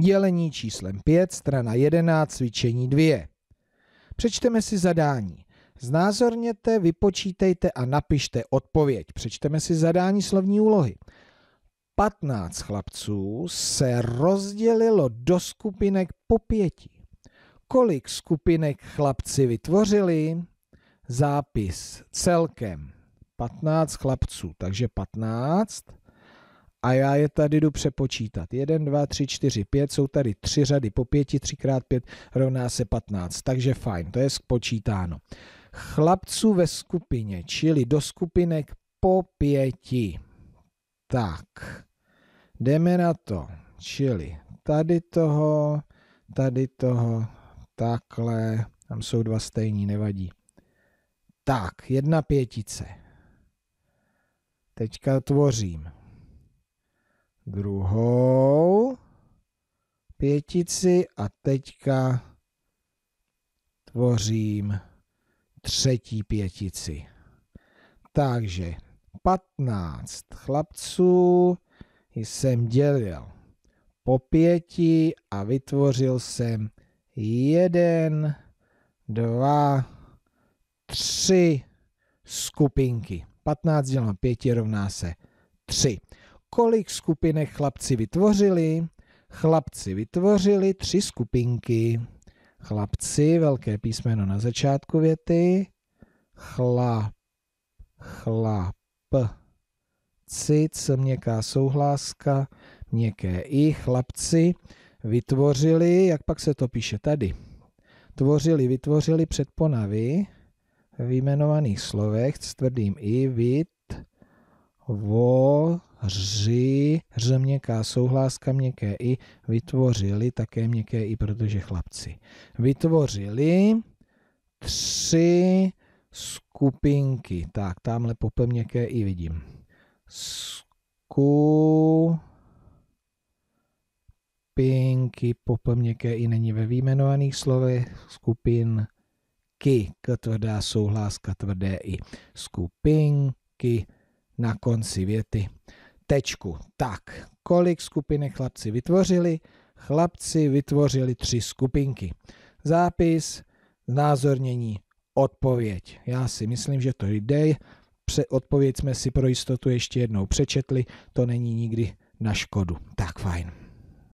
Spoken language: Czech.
dělení číslem 5, strana 11, cvičení 2. Přečteme si zadání. Znázorněte, vypočítejte a napište odpověď. Přečteme si zadání slovní úlohy. 15 chlapců se rozdělilo do skupinek po pěti. Kolik skupinek chlapci vytvořili? Zápis celkem 15 chlapců, takže 15 a já je tady jdu přepočítat. 1, 2, 3, 4, 5, jsou tady tři řady po 5, 3 x 5 rovná se 15, takže fajn, to je spočítáno. Chlapců ve skupině, čili do skupinek po pěti. Tak, jdeme na to, čili tady toho, tady toho, takhle, tam jsou dva stejní, nevadí. Tak, jedna pětice. Teďka tvořím druhou pětici a teďka tvořím třetí pětici. Takže 15 chlapců jsem dělil po pěti a vytvořil jsem jeden, dva, tři skupinky. 15 děleno pěti rovná se tři kolik skupinek chlapci vytvořili? Chlapci vytvořili tři skupinky. Chlapci, velké písmeno na začátku věty, chlap, chlap, cic, měkká souhláska, měkké i, chlapci vytvořili, jak pak se to píše tady, tvořili, vytvořili předponavy, jmenovaných slovech s tvrdým i, vyt, ři, ř měkká souhláska, měkké i, vytvořili, také měkké i, protože chlapci. Vytvořili tři skupinky. Tak, tamhle popel měkké i vidím. Skupinky, pope měkké i není ve výjmenovaných slovech, skupin ky, k tvrdá souhláska, tvrdé i. Skupinky, na konci věty. Tečku. Tak, kolik skupinek chlapci vytvořili? Chlapci vytvořili tři skupinky. Zápis, znázornění, odpověď. Já si myslím, že to jde. Odpověď jsme si pro jistotu ještě jednou přečetli, to není nikdy na škodu. Tak fajn.